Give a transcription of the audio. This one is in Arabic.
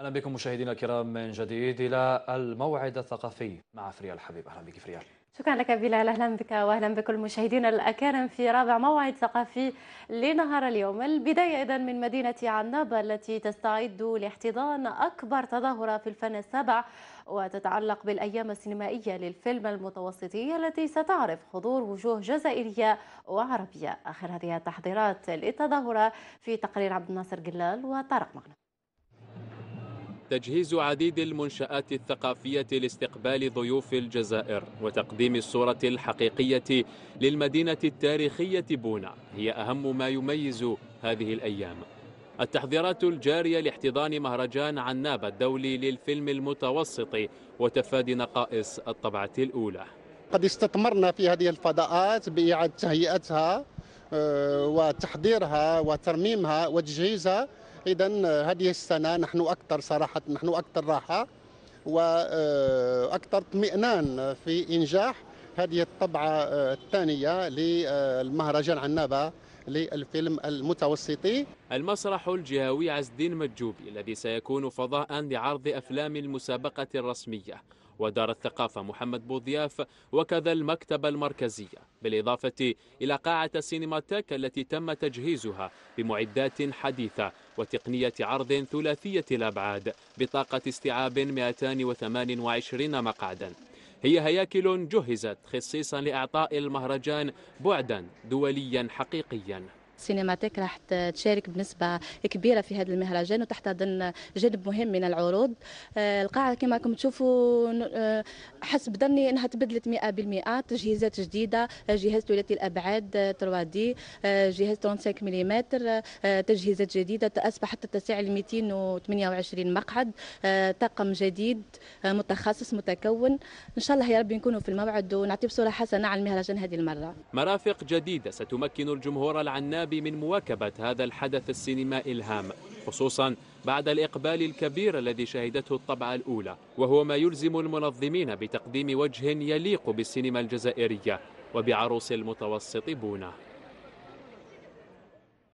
اهلا بكم مشاهدينا الكرام من جديد الى الموعد الثقافي مع فريال حبيب اهلا بك فريال شكرا لك بلال اهلا بك واهلا بكل مشاهدينا الاكارم في رابع موعد ثقافي لنهار اليوم البدايه اذا من مدينه عنابه التي تستعد لاحتضان اكبر تظاهره في الفن السابع وتتعلق بالايام السينمائيه للفيلم المتوسطي التي ستعرف حضور وجوه جزائريه وعربيه اخر هذه التحضيرات للتظاهره في تقرير عبد الناصر جلال وطارق مغنم تجهيز عديد المنشآت الثقافية لاستقبال ضيوف الجزائر وتقديم الصورة الحقيقية للمدينة التاريخية بونا هي أهم ما يميز هذه الأيام التحضيرات الجارية لاحتضان مهرجان عناب الدولي للفيلم المتوسط وتفادي نقائص الطبعة الأولى قد استثمرنا في هذه الفضاءات بإعادة تهيئتها آه، وتحضيرها وترميمها وتجهيزها اذا هذه السنه نحن اكثر صراحه نحن اكثر راحه واكثر آه، اطمئنان في انجاح هذه الطبعه آه، الثانيه للمهرجان عنابه للفيلم المتوسطي المسرح الجهوي عز الدين مجوبي الذي سيكون فضاء لعرض أفلام المسابقة الرسمية ودار الثقافة محمد بوضياف وكذا المكتبة المركزية بالإضافة إلى قاعة السينماتيك التي تم تجهيزها بمعدات حديثة وتقنية عرض ثلاثية الأبعاد بطاقة استيعاب 228 مقعدا هي هياكل جهزت خصيصا لإعطاء المهرجان بعدا دوليا حقيقيا سينماتيك راح تشارك بنسبة كبيرة في هذا المهرجان وتحتضن جانب مهم من العروض آه، القاعة كما كم تشوفوا آه، حسب ظني أنها تبدلت 100% تجهيزات جديدة آه، جهاز ثلاثي الأبعاد 3 دي جهاز 35 ملم تجهيزات جديدة أصبح حتى تسع 228 مقعد طاقم جديد متخصص متكون إن شاء الله يا رب نكونوا في الموعد ونعطي بصورة حسنة عن المهرجان هذه المرة مرافق جديدة ستمكن الجمهور العناب الشباب من مواكبة هذا الحدث السينمائي الهام خصوصا بعد الإقبال الكبير الذي شهدته الطبعة الأولى وهو ما يلزم المنظمين بتقديم وجه يليق بالسينما الجزائرية وبعروس المتوسط بونه